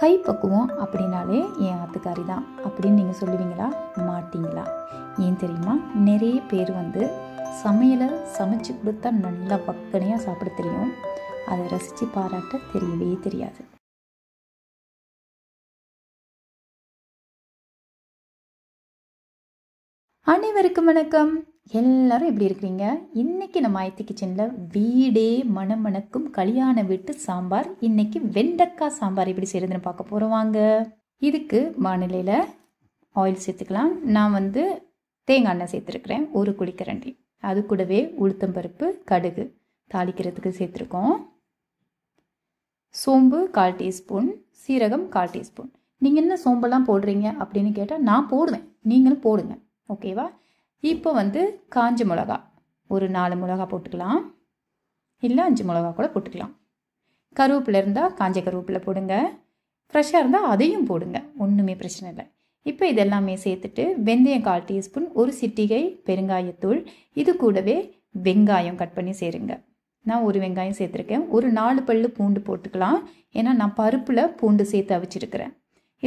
கைப்பக்குவம் அப்படின்னாலே என் ஆத்துக்காரி தான் அப்படின்னு நீங்கள் சொல்லுவீங்களா மாட்டிங்களா ஏன் தெரியுமா நிறைய பேர் வந்து சமையலை சமைச்சு கொடுத்தா நல்லா பக்கனையாக சாப்பிட தெரியும் அதை ரசித்து பாராட்ட தெரியவே தெரியாது அனைவருக்கும் வணக்கம் எல்லாரும் எப்படி இருக்கிறீங்க இன்றைக்கி நம்ம ஆயத்தி கிச்சனில் வீடே மணமணக்கும் கல்யாண வீட்டு சாம்பார் இன்றைக்கி வெண்டைக்காய் சாம்பார் எப்படி செய்யறதுன்னு பார்க்க போகிறோம் வாங்க இதுக்கு வானிலையில் ஆயில் சேர்த்துக்கலாம் நான் வந்து தேங்காய் எண்ணெய் சேர்த்துருக்குறேன் ஒரு குளிக்கரண்டி அது கூடவே உளுத்தம்பருப்பு கடுகு தாளிக்கிறதுக்கு சேர்த்துருக்கோம் சோம்பு கால் டீஸ்பூன் சீரகம் கால் டீஸ்பூன் நீங்கள் என்ன சோம்பெல்லாம் போடுறீங்க அப்படின்னு கேட்டால் நான் போடுவேன் நீங்களும் போடுங்க ஓகேவா இப்போ வந்து காஞ்ச மிளகா ஒரு நாலு மிளகா போட்டுக்கலாம் இல்லை அஞ்சு மிளகா கூட போட்டுக்கலாம் கருவேப்பிலை இருந்தால் காஞ்ச கருவேப்பிலை போடுங்க ஃப்ரெஷ்ஷாக இருந்தால் அதையும் போடுங்க ஒன்றுமே பிரச்சனை இல்லை இப்போ இதெல்லாமே சேர்த்துட்டு வெந்தயம் கால் டீஸ்பூன் ஒரு சிட்டிகை பெருங்காயத்தூள் இது கூடவே வெங்காயம் கட் பண்ணி சேருங்க நான் ஒரு வெங்காயம் சேர்த்துருக்கேன் ஒரு நாலு பல்லு பூண்டு போட்டுக்கலாம் ஏன்னா நான் பருப்பில் பூண்டு சேர்த்து அவிச்சிருக்கிறேன்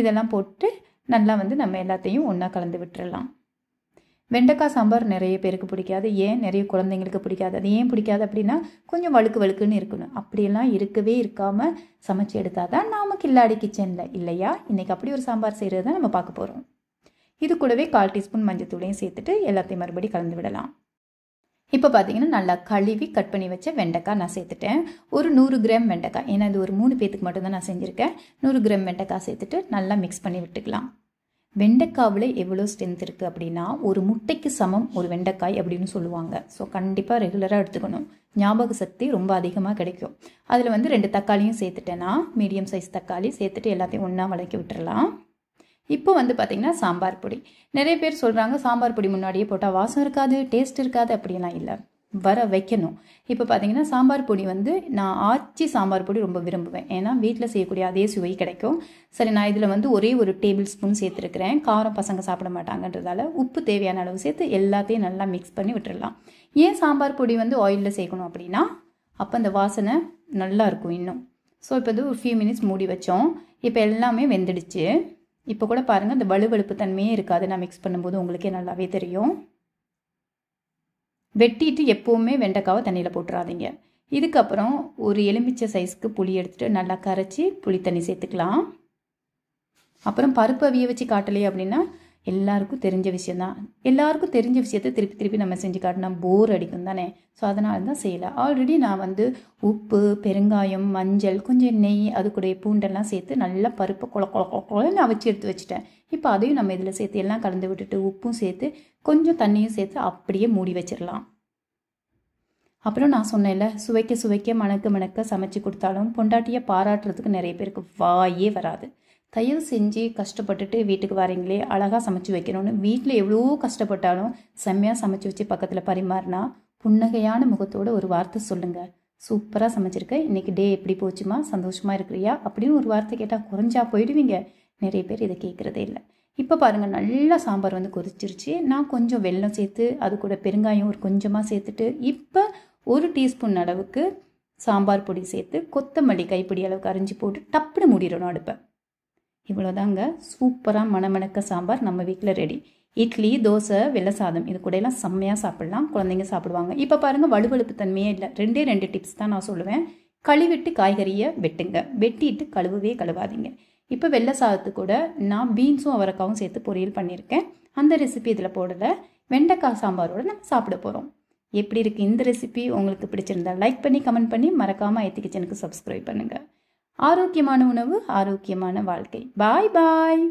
இதெல்லாம் போட்டு நல்லா வந்து நம்ம எல்லாத்தையும் ஒன்றா கலந்து விட்டுறலாம் வெண்டைக்காய் சாம்பார் நிறைய பேருக்கு பிடிக்காது ஏன் நிறைய குழந்தைங்களுக்கு பிடிக்காது அது ஏன் பிடிக்காது அப்படின்னா கொஞ்சம் வழுக்கு வழுக்குன்னு இருக்கணும் அப்படியெல்லாம் இருக்கவே இருக்காமல் சமைச்சு எடுத்தால் தான் நாம கில்லாடி கிச்சனில் இல்லையா இன்றைக்கி அப்படி ஒரு சாம்பார் செய்கிறது தான் நம்ம பார்க்க போகிறோம் இது கூடவே கால் டீஸ்பூன் மஞ்சத்தூளையும் சேர்த்துட்டு எல்லாத்தையும் மறுபடி கலந்து விடலாம் இப்போ பார்த்தீங்கன்னா நல்லா கழுவி கட் பண்ணி வச்ச வெண்டைக்காய் நான் சேர்த்துட்டேன் ஒரு நூறு கிராம் வெண்டைக்காய் ஏன்னா இது ஒரு மூணு பேத்துக்கு மட்டும்தான் நான் செஞ்சுருக்கேன் நூறு கிராம் வெண்டைக்காய் சேர்த்துட்டு நல்லா மிக்ஸ் பண்ணி விட்டுக்கலாம் வெண்டைக்காவில் எவ்வளோ ஸ்ட்ரென்த் இருக்குது அப்படின்னா ஒரு முட்டைக்கு சமம் ஒரு வெண்டைக்காய் அப்படின்னு சொல்லுவாங்க ஸோ கண்டிப்பாக ரெகுலராக எடுத்துக்கணும் ஞாபக சக்தி ரொம்ப அதிகமாக கிடைக்கும் அதில் வந்து ரெண்டு தக்காளியும் சேர்த்துட்டேன்னா மீடியம் சைஸ் தக்காளி சேர்த்துட்டு எல்லாத்தையும் ஒன்றா வளக்கி விட்டுறலாம் இப்போ வந்து பார்த்திங்கன்னா சாம்பார் பொடி நிறைய பேர் சொல்கிறாங்க சாம்பார் பொடி முன்னாடியே போட்டால் வாசம் இருக்காது டேஸ்ட் இருக்காது அப்படிலாம் இல்லை வர வைக்கணும் இப்போ பார்த்தீங்கன்னா சாம்பார் பொடி வந்து நான் ஆச்சி சாம்பார் பொடி ரொம்ப விரும்புவேன் ஏன்னா வீட்டில் செய்யக்கூடிய அதே சுவை கிடைக்கும் சரி நான் இதில் வந்து ஒரே ஒரு டேபிள் ஸ்பூன் சேர்த்துருக்கிறேன் காரம் பசங்க சாப்பிட மாட்டாங்கன்றதால உப்பு தேவையான அளவு சேர்த்து எல்லாத்தையும் நல்லா மிக்ஸ் பண்ணி விட்டுடலாம் ஏன் சாம்பார் பொடி வந்து ஆயிலில் சேர்க்கணும் அப்படின்னா அப்போ அந்த வாசனை நல்லாயிருக்கும் இன்னும் ஸோ இப்போ இது ஒரு ஃபியூ மினிட்ஸ் மூடி வச்சோம் இப்போ எல்லாமே வெந்துடுச்சு இப்போ கூட பாருங்கள் அந்த வலுவழுப்பு தன்மையே இருக்காது நான் மிக்ஸ் பண்ணும்போது உங்களுக்கே நல்லாவே தெரியும் வெட்டிட்டு எப்போவுமே வெண்டைக்காவை தண்ணியில் போட்டுறாதீங்க இதுக்கப்புறம் ஒரு எலுமிச்சை சைஸ்க்கு புளி எடுத்துகிட்டு நல்லா கரைச்சி புளி தண்ணி சேர்த்துக்கலாம் அப்புறம் பருப்பு அவிய வச்சு காட்டலையே அப்படின்னா எல்லாருக்கும் தெரிஞ்ச விஷயந்தான் எல்லாருக்கும் தெரிஞ்ச விஷயத்த திருப்பி திருப்பி நம்ம செஞ்சு காட்டினா போர் அடிக்கும் தானே ஸோ அதனால தான் செய்யலை ஆல்ரெடி நான் வந்து உப்பு பெருங்காயம் மஞ்சள் கொஞ்சம் நெய் அது கூட பூண்டெல்லாம் சேர்த்து நல்லா பருப்பு குள குள நான் வச்சு எடுத்து வச்சுட்டேன் இப்போ அதையும் நம்ம இதில் சேர்த்து எல்லாம் கலந்து விட்டுட்டு உப்பும் சேர்த்து கொஞ்சம் தண்ணியும் சேர்த்து அப்படியே மூடி வச்சிடலாம் அப்புறம் நான் சொன்னேன்ல சுவைக்க சுவைக்க மணக்க மணக்க சமைச்சு கொடுத்தாலும் பொண்டாட்டியை பாராட்டுறதுக்கு நிறைய பேருக்கு வாயே வராது தயவு செஞ்சு கஷ்டப்பட்டுட்டு வீட்டுக்கு வரீங்களே அழகாக சமைச்சு வைக்கணும்னு வீட்டில் எவ்வளோ கஷ்டப்பட்டாலும் செம்மையாக சமைச்சு வச்சு பக்கத்தில் பரிமாறினா புன்னகையான முகத்தோடு ஒரு வார்த்தை சொல்லுங்கள் சூப்பராக சமைச்சிருக்க இன்றைக்கி டே எப்படி போச்சுமா சந்தோஷமாக இருக்கிறியா அப்படின்னு ஒரு வார்த்தை கேட்டால் குறைஞ்சா போயிடுவீங்க நிறைய பேர் இதை கேட்குறதே இல்லை இப்போ பாருங்கள் நல்லா சாம்பார் வந்து கொதிச்சிருச்சு நான் கொஞ்சம் வெல்லம் சேர்த்து அது கூட பெருங்காயம் ஒரு கொஞ்சமாக சேர்த்துட்டு இப்போ ஒரு டீஸ்பூன் அளவுக்கு சாம்பார் பொடி சேர்த்து கொத்தமல்லி கைப்பிடி அளவுக்கு அரிஞ்சு போட்டு டப்புனு மூடிடணும் அடுப்பை இவ்வளோதாங்க சூப்பராக மணமணக்க சாம்பார் நம்ம வீட்டில் ரெடி இட்லி தோசை வெள்ளை சாதம் இது கூட எல்லாம் செம்மையாக சாப்பிடலாம் குழந்தைங்க சாப்பிடுவாங்க இப்போ பாருங்கள் வலுவழுப்பு தன்மையே இல்லை ரெண்டே ரெண்டு டிப்ஸ் தான் நான் சொல்லுவேன் கழுவிட்டு காய்கறியை வெட்டுங்க வெட்டிட்டு கழுவவே கழுவாதீங்க இப்போ வெள்ளை சாதத்து கூட நான் பீன்ஸும் அவரைக்காவும் சேர்த்து பொரியல் பண்ணியிருக்கேன் அந்த ரெசிபி இதில் போடலை வெண்டைக்காய் சாம்பாரோடு நம்ம சாப்பிட போகிறோம் எப்படி இருக்குது இந்த ரெசிபி உங்களுக்கு பிடிச்சிருந்தா லைக் பண்ணி கமெண்ட் பண்ணி மறக்காமல் ஐத்தி கிச்சனுக்கு சப்ஸ்கிரைப் பண்ணுங்கள் ஆரோக்கியமான உணவு ஆரோக்கியமான வாழ்க்கை பாய் பாய்